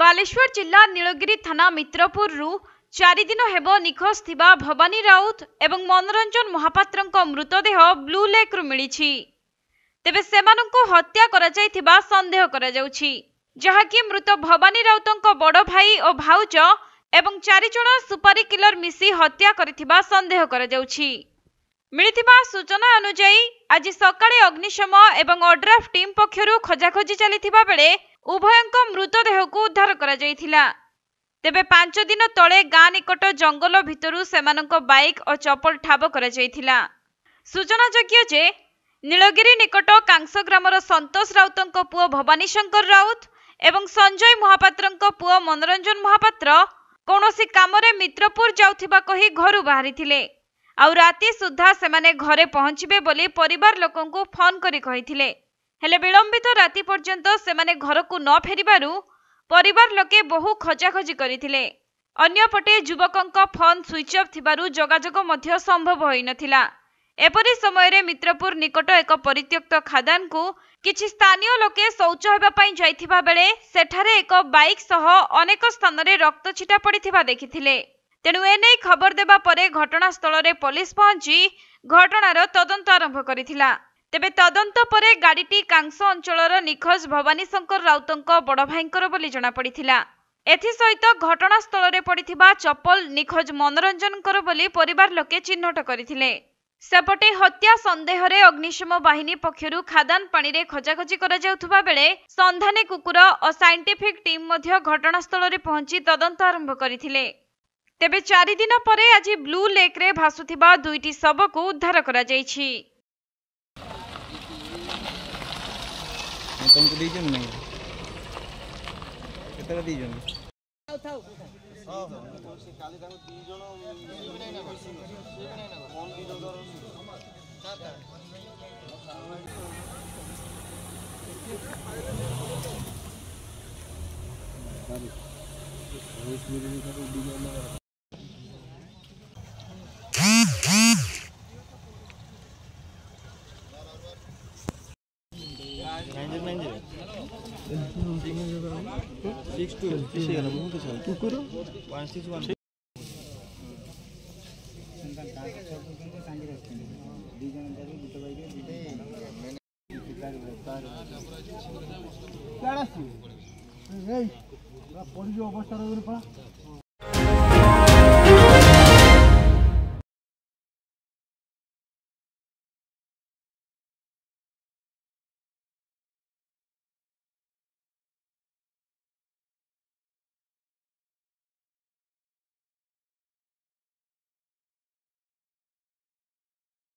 ବାଲେଶ୍ୱର ଜିଲ୍ଲା ନୀଳଗିରି ଥାନା ମିତ୍ରପୁରରୁ ଚାରିଦିନ ହେବ ନିଖୋଜ ଥିବା ଭବାନୀ ରାଉତ ଏବଂ ମନୋରଞ୍ଜନ ମହାପାତ୍ରଙ୍କ ମୃତଦେହ ବ୍ଲୁ ଲେକ୍ରୁ ମିଳିଛି ତେବେ ସେମାନଙ୍କୁ ହତ୍ୟା କରାଯାଇଥିବା ସନ୍ଦେହ କରାଯାଉଛି ଯାହାକି ମୃତ ଭବାନୀ ରାଉତଙ୍କ ବଡ଼ ଭାଇ ଓ ଭାଉଜ ଏବଂ ଚାରିଜଣ ସୁପାରୀ କିଲର ମିଶି ହତ୍ୟା କରିଥିବା ସନ୍ଦେହ କରାଯାଉଛି ମିଳିଥିବା ସୂଚନା ଅନୁଯାୟୀ আজ সকালে অগ্নিশম এবং অড্রাফ টিম পক্ষর খোঁজাখোঁজি চাল বেড়ে উভয়ঙ্ মৃতদেহক উদ্ধার করা তেবে পাঁচ দিন তলে গাঁ নিকট জঙ্গল ভিতর সে বাইক ও চপল ঠাব করা সূচনাযোগ্য যে ନୀଳଗିରି ନିକଟ কাংশ ଗ୍ରାମର ସନ୍ତୋଷ ରାଉତଙ୍କ ପୁଅ ଭବାନୀଶଙ୍କର ରାଉତ ଏବଂ ସଞ୍ଜୟ ମହାପାତ୍ରଙ୍କ ପୁଅ ମନୋରଞ୍ଜନ ମହାପାତ୍ର କୌଣସି କାମରେ ମିତ୍ରପୁର ଯାଉଥିବା କହି ଘରୁ ବାହାରିଥିଲେ ଆଉ ରାତି ସୁଦ୍ଧା ସେମାନେ ଘରେ ପହଞ୍ଚିବେ ବୋଲି ପରିବାର ଲୋକଙ୍କୁ ଫୋନ୍ କରି କହିଥିଲେ ହେଲେ ବିଳମ୍ବିତ ରାତି ପର୍ଯ୍ୟନ୍ତ ସେମାନେ ଘରକୁ ନ ଫେରିବାରୁ ପରିବାର ଲୋକେ ବହୁ ଖୋଜାଖୋଜି କରିଥିଲେ ଅନ୍ୟପଟେ ଯୁବକଙ୍କ ଫୋନ୍ ସୁଇଚ୍ ଅଫ୍ ଥିବାରୁ ଯୋଗାଯୋଗ ମଧ୍ୟ ସମ୍ଭବ ହୋଇନଥିଲା ଏପରି ସମୟରେ ମିତ୍ରପୁର ନିକଟ ଏକ ପରିତ୍ୟକ୍ତ ଖାଦାନକୁ କିଛି ସ୍ଥାନୀୟ ଲୋକେ ଶୌଚ ହେବା ପାଇଁ ଯାଇଥିବା ବେଳେ ସେଠାରେ ଏକ ବାଇକ୍ ସହ ଅନେକ ସ୍ଥାନରେ ରକ୍ତ ଛିଟା ପଡ଼ିଥିବା ଦେଖିଥିଲେ ତେଣୁ ଏନେଇ ଖବର ଦେବା ପରେ ଘଟଣାସ୍ଥଳରେ ପୋଲିସ ପହଞ୍ଚି ଘଟଣାର ତଦନ୍ତ ଆରମ୍ଭ କରିଥିଲା ତେବେ ତଦନ୍ତ ପରେ ଗାଡ଼ିଟି କାଂସ ଅଞ୍ଚଳର ନିଖୋଜ ଭବାନୀ ଶଙ୍କର ରାଉତଙ୍କ ବଡ଼ ଭାଇଙ୍କର ବୋଲି ଜଣାପଡ଼ିଥିଲା ଏଥିସହିତ ଘଟଣାସ୍ଥଳରେ ପଡ଼ିଥିବା ଚପଲ ନିଖୋଜ ମନୋରଞ୍ଜନଙ୍କର ବୋଲି ପରିବାର ଲୋକେ ଚିହ୍ନଟ କରିଥିଲେ ସେପଟେ ହତ୍ୟା ସନ୍ଦେହରେ ଅଗ୍ନିଶମ ବାହିନୀ ପକ୍ଷରୁ ଖାଦାନ ପାଣିରେ ଖୋଜାଖୋଜି କରାଯାଉଥିବା ବେଳେ ସନ୍ଧାନୀ କୁକୁର ଓ ସାଇଣ୍ଟିଫିକ୍ ଟିମ୍ ମଧ୍ୟ ଘଟଣାସ୍ଥଳରେ ପହଞ୍ଚି ତଦନ୍ତ ଆରମ୍ଭ କରିଥିଲେ ତେବେ ଚାରିଦିନ ପରେ ଆଜି ବ୍ଲୁ ଲେକ୍ରେ ଭାସୁଥିବା ଦୁଇଟି ଶବକୁ ଉଦ୍ଧାର କରାଯାଇଛି Thank you. Nine zero six two কুকুর ওয়ান সিক্স ওয়ান পড়ি অবস্থা রয়েছে